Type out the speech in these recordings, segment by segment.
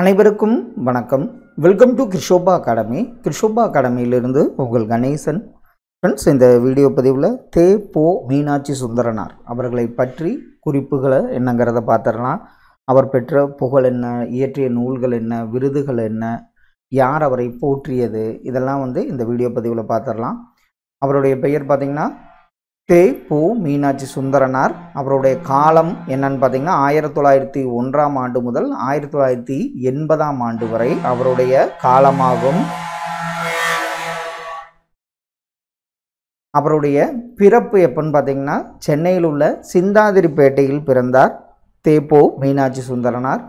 அனைவருக்கும் வணக்கம் welcome to Krishoba academy Krishoba அகாடமியிலிருந்து உங்கள் கணேசன் ஃப்ரெண்ட்ஸ் இந்த வீடியோ பதிவில் தே போ மீனாட்சி சுந்தரனார் அவர்களை பற்றி குறிப்புகளை என்னங்கிறத பார்த்துடலாம் அவர் பெற்ற புகழ் என்ன இயற்றிய நூல்கள் என்ன விருதுகள் என்ன யார் அவரை போற்றியது இதெல்லாம் வந்து இந்த வீடியோ பதிவில் பார்த்துடலாம் அவருடைய பெயர் பார்த்திங்கன்னா தே பு மீனாட்சி சுந்தரனார் அவருடைய காலம் என்னன்னு பார்த்தீங்கன்னா ஆயிரத்தி தொள்ளாயிரத்தி ஒன்றாம் ஆண்டு முதல் ஆயிரத்தி தொள்ளாயிரத்தி எண்பதாம் ஆண்டு வரை அவருடைய காலமாகும் அவருடைய பிறப்பு எப்பன்னு பார்த்தீங்கன்னா சென்னையில் உள்ள சிந்தாதிரிப்பேட்டையில் பிறந்தார் தேப்போ மீனாட்சி சுந்தரனார்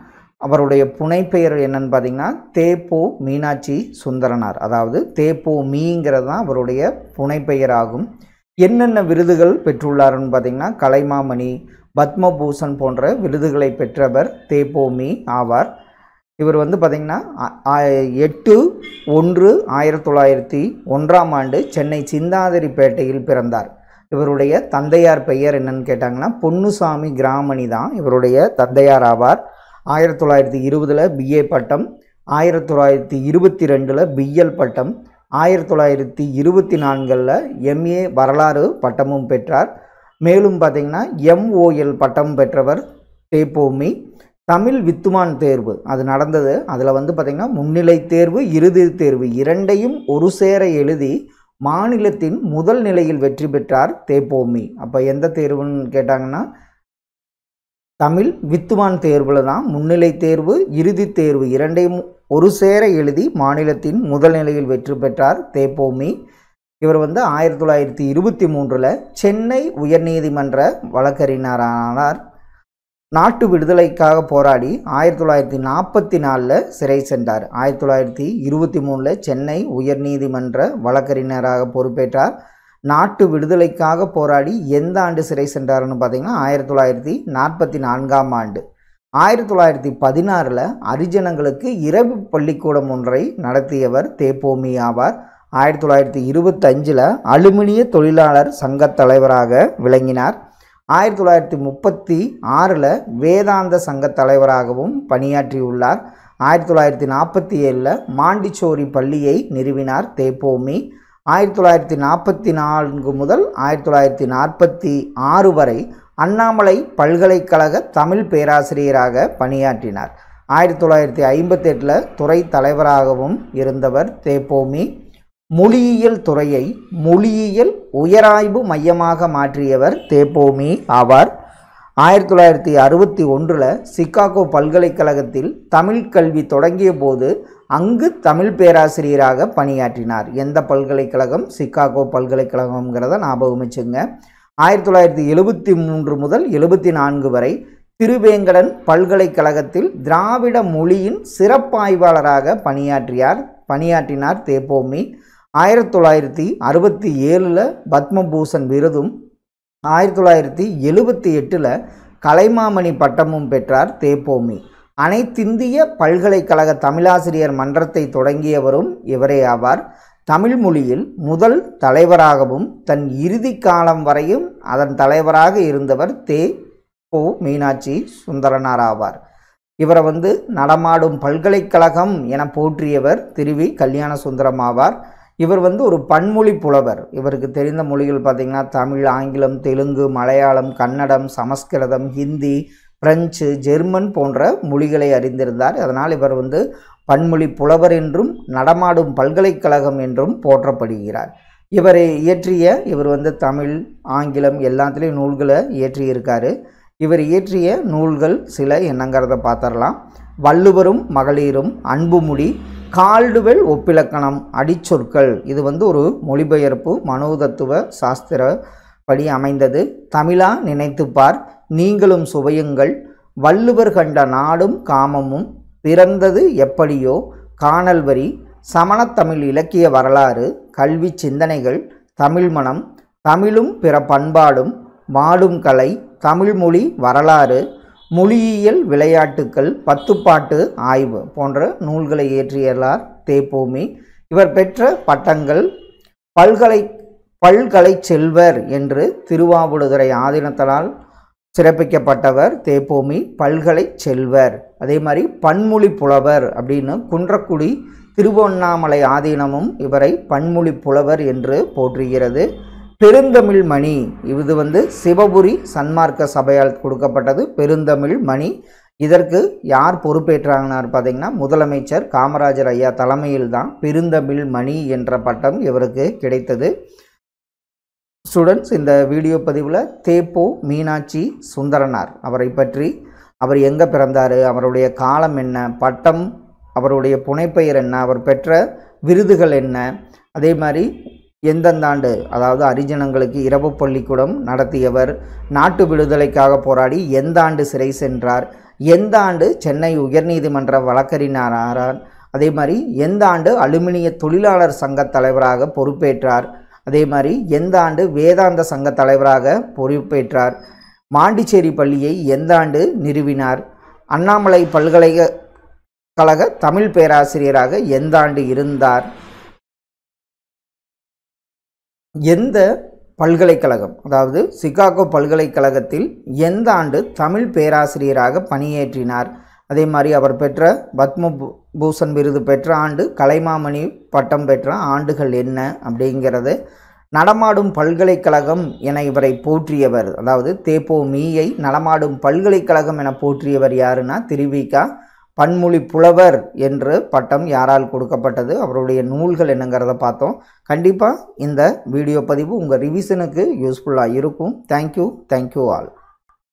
அவருடைய புனைப்பெயர் என்னன்னு பார்த்தீங்கன்னா தேப்போ மீனாட்சி சுந்தரனார் அதாவது தேப்போ மீங்கிறது தான் அவருடைய புனைப்பெயராகும் ஆகும் என்னென்ன விருதுகள் பெற்றுள்ளார்னு பார்த்திங்கன்னா கலைமாமணி பத்மபூஷன் போன்ற விருதுகளை பெற்றவர் தேபோமி ஆவார் இவர் வந்து பார்த்திங்கன்னா எட்டு ஒன்று ஆயிரத்தி தொள்ளாயிரத்தி ஒன்றாம் ஆண்டு சென்னை சிந்தாதிரிப்பேட்டையில் பிறந்தார் இவருடைய தந்தையார் பெயர் என்னன்னு கேட்டாங்கன்னா பொன்னுசாமி கிராமணி தான் இவருடைய தந்தையார் ஆவார் ஆயிரத்தி தொள்ளாயிரத்தி இருபதில் பிஏ பட்டம் ஆயிரத்தி தொள்ளாயிரத்தி இருபத்தி ரெண்டில் பிஎல் பட்டம் ஆயிரத்தி தொள்ளாயிரத்தி இருபத்தி நான்கில் எம்ஏ வரலாறு பட்டமும் பெற்றார் மேலும் பார்த்திங்கன்னா எம்ஓஎல் பட்டம் பெற்றவர் தேப்போமி தமிழ் வித்துமான் தேர்வு அது நடந்தது அதில் வந்து பார்த்திங்கன்னா முன்னிலை தேர்வு இறுதி தேர்வு இரண்டையும் ஒரு சேர எழுதி மாநிலத்தின் முதல் நிலையில் வெற்றி பெற்றார் தேப்போமி அப்போ எந்த தேர்வுன்னு கேட்டாங்கன்னா தமிழ் வித்துவான் தேர்வில் தான் முன்னிலை தேர்வு இறுதி தேர்வு இரண்டையும் ஒரு சேர எழுதி மாநிலத்தின் முதல் நிலையில் வெற்றி பெற்றார் தேப்போமி இவர் வந்து ஆயிரத்தி தொள்ளாயிரத்தி இருபத்தி மூன்றில் சென்னை உயர்நீதிமன்ற வழக்கறிஞரானார் நாட்டு விடுதலைக்காக போராடி ஆயிரத்தி தொள்ளாயிரத்தி நாற்பத்தி நாலில் சிறை சென்றார் ஆயிரத்தி தொள்ளாயிரத்தி இருபத்தி மூணில் சென்னை உயர்நீதிமன்ற வழக்கறிஞராக பொறுப்பேற்றார் நாட்டு விடுதலைக்காக போராடி எந்த ஆண்டு சிறை சென்றாருன்னு பார்த்தீங்கன்னா ஆயிரத்தி தொள்ளாயிரத்தி நாற்பத்தி நான்காம் ஆண்டு ஆயிரத்தி தொள்ளாயிரத்தி பதினாறில் அரிஜனங்களுக்கு இரவு பள்ளிக்கூடம் ஒன்றை நடத்தியவர் தேப்போமி ஆவார் ஆயிரத்தி தொள்ளாயிரத்தி இருபத்தஞ்சில் அலுமினிய தொழிலாளர் சங்கத் தலைவராக விளங்கினார் ஆயிரத்தி தொள்ளாயிரத்தி முப்பத்தி ஆறில் வேதாந்த சங்க தலைவராகவும் பணியாற்றியுள்ளார் ஆயிரத்தி தொள்ளாயிரத்தி நாற்பத்தி ஏழில் மாண்டிச்சோரி பள்ளியை நிறுவினார் தேப்போமி ஆயிரத்தி தொள்ளாயிரத்தி நாற்பத்தி நான்கு முதல் ஆயிரத்தி தொள்ளாயிரத்தி நாற்பத்தி ஆறு வரை அண்ணாமலை பல்கலைக்கழக தமிழ் பேராசிரியராக பணியாற்றினார் ஆயிரத்தி தொள்ளாயிரத்தி ஐம்பத்தெட்டில் துறை தலைவராகவும் இருந்தவர் தேப்போமி மொழியியல் துறையை மொழியியல் உயராய்வு மையமாக மாற்றியவர் தேப்போமி ஆவார் ஆயிரத்தி தொள்ளாயிரத்தி அறுபத்தி ஒன்றில் சிக்காகோ பல்கலைக்கழகத்தில் தமிழ் கல்வி தொடங்கிய போது அங்கு தமிழ் பேராசிரியராக பணியாற்றினார் எந்த பல்கலைக்கழகம் சிக்காகோ பல்கலைக்கழகம்ங்கிறத ஞாபகம் வச்சுங்க ஆயிரத்தி தொள்ளாயிரத்தி எழுபத்தி மூன்று முதல் எழுபத்தி நான்கு வரை திருவேங்கடன் பல்கலைக்கழகத்தில் திராவிட மொழியின் சிறப்பாய்வாளராக பணியாற்றியார் பணியாற்றினார் தேபோமி ஆயிரத்தி தொள்ளாயிரத்தி அறுபத்தி ஏழில் பத்மபூஷன் விருதும் ஆயிரத்தி தொள்ளாயிரத்தி எழுபத்தி எட்டில் கலைமாமணி பட்டமும் பெற்றார் தேப்போமி அனைத்திந்திய பல்கலைக்கழக தமிழாசிரியர் மன்றத்தை தொடங்கியவரும் இவரே ஆவார் தமிழ் மொழியில் முதல் தலைவராகவும் தன் இறுதி காலம் வரையும் அதன் தலைவராக இருந்தவர் தே ஓ மீனாட்சி சுந்தரனார் ஆவார் இவரை வந்து நடமாடும் பல்கலைக்கழகம் என போற்றியவர் திருவி கல்யாண சுந்தரம் ஆவார் இவர் வந்து ஒரு பன்மொழி புலவர் இவருக்கு தெரிந்த மொழிகள் பார்த்திங்கன்னா தமிழ் ஆங்கிலம் தெலுங்கு மலையாளம் கன்னடம் சமஸ்கிருதம் ஹிந்தி பிரெஞ்சு ஜெர்மன் போன்ற மொழிகளை அறிந்திருந்தார் அதனால் இவர் வந்து பன்மொழி புலவர் என்றும் நடமாடும் பல்கலைக்கழகம் என்றும் போற்றப்படுகிறார் இவரை இயற்றிய இவர் வந்து தமிழ் ஆங்கிலம் எல்லாத்துலேயும் நூல்களை இயற்றியிருக்காரு இவர் இயற்றிய நூல்கள் சில என்னங்கிறத பார்த்துடலாம் வள்ளுவரும் மகளிரும் அன்புமுடி கால்டுவெல் ஒப்பிலக்கணம் அடிச்சொற்கள் இது வந்து ஒரு மொழிபெயர்ப்பு மனோதத்துவ சாஸ்திர படி அமைந்தது தமிழா நினைத்துப்பார் நீங்களும் சுவையுங்கள் வள்ளுவர் கண்ட நாடும் காமமும் பிறந்தது எப்படியோ காணல் வரி சமணத்தமிழ் இலக்கிய வரலாறு கல்வி சிந்தனைகள் தமிழ் மனம் தமிழும் பிற பண்பாடும் மாடும் கலை தமிழ்மொழி வரலாறு மொழியியல் விளையாட்டுக்கள் பத்துப்பாட்டு ஆய்வு போன்ற நூல்களை இயற்றியலார் தேபூமி இவர் பெற்ற பட்டங்கள் பல்கலை பல்கலை செல்வர் என்று திருவாவூடுதுறை ஆதீனத்தினால் சிறப்பிக்கப்பட்டவர் தேபூமி பல்கலை செல்வர் அதே மாதிரி பன்மொழி புலவர் அப்படின்னு குன்றக்குடி திருவண்ணாமலை ஆதீனமும் இவரை பன்மொழி புலவர் என்று போற்றுகிறது பெருந்தமிழ் மணி இது வந்து சிவபுரி சன்மார்க்க சபையால் கொடுக்கப்பட்டது பெருந்தமிழ் மணி இதற்கு யார் பொறுப்பேற்றாங்கனார் பார்த்தீங்கன்னா முதலமைச்சர் காமராஜர் ஐயா தலைமையில் தான் பெருந்தமிழ் மணி என்ற பட்டம் இவருக்கு கிடைத்தது ஸ்டூடெண்ட்ஸ் இந்த வீடியோ பதிவில் தேப்போ மீனாட்சி சுந்தரனார் அவரை பற்றி அவர் எங்கே பிறந்தார் அவருடைய காலம் என்ன பட்டம் அவருடைய புனைப்பெயர் என்ன அவர் பெற்ற விருதுகள் என்ன அதே மாதிரி எந்தெந்த ஆண்டு அதாவது அரிஜனங்களுக்கு இரவு பள்ளிக்கூடம் நடத்தியவர் நாட்டு விடுதலைக்காக போராடி எந்த ஆண்டு சிறை சென்றார் எந்த ஆண்டு சென்னை உயர்நீதிமன்ற வழக்கறிஞரான அதே மாதிரி எந்த ஆண்டு அலுமினிய தொழிலாளர் சங்க தலைவராக பொறுப்பேற்றார் அதே மாதிரி எந்த ஆண்டு வேதாந்த சங்க தலைவராக பொறுப்பேற்றார் மாண்டிச்சேரி பள்ளியை எந்த ஆண்டு நிறுவினார் அண்ணாமலை பல்கலைக்கழக தமிழ் பேராசிரியராக எந்த ஆண்டு இருந்தார் எந்த பல்கலைக்கழகம் அதாவது சிகாகோ பல்கலைக்கழகத்தில் எந்த ஆண்டு தமிழ் பேராசிரியராக பணியேற்றினார் அதே மாதிரி அவர் பெற்ற பத்ம பூஷன் விருது பெற்ற ஆண்டு கலைமாமணி பட்டம் பெற்ற ஆண்டுகள் என்ன அப்படிங்கிறது நடமாடும் பல்கலைக்கழகம் என இவரை போற்றியவர் அதாவது தேப்போ மீயை நடமாடும் பல்கலைக்கழகம் என போற்றியவர் யாருன்னா திருவிகா பன்மொழி புலவர் என்று பட்டம் யாரால் கொடுக்கப்பட்டது அவருடைய நூல்கள் என்னங்கிறத பார்த்தோம் கண்டிப்பாக இந்த வீடியோ பதிவு உங்கள் ரிவிஷனுக்கு யூஸ்ஃபுல்லாக இருக்கும் தேங்க்யூ தேங்க்யூ ஆல்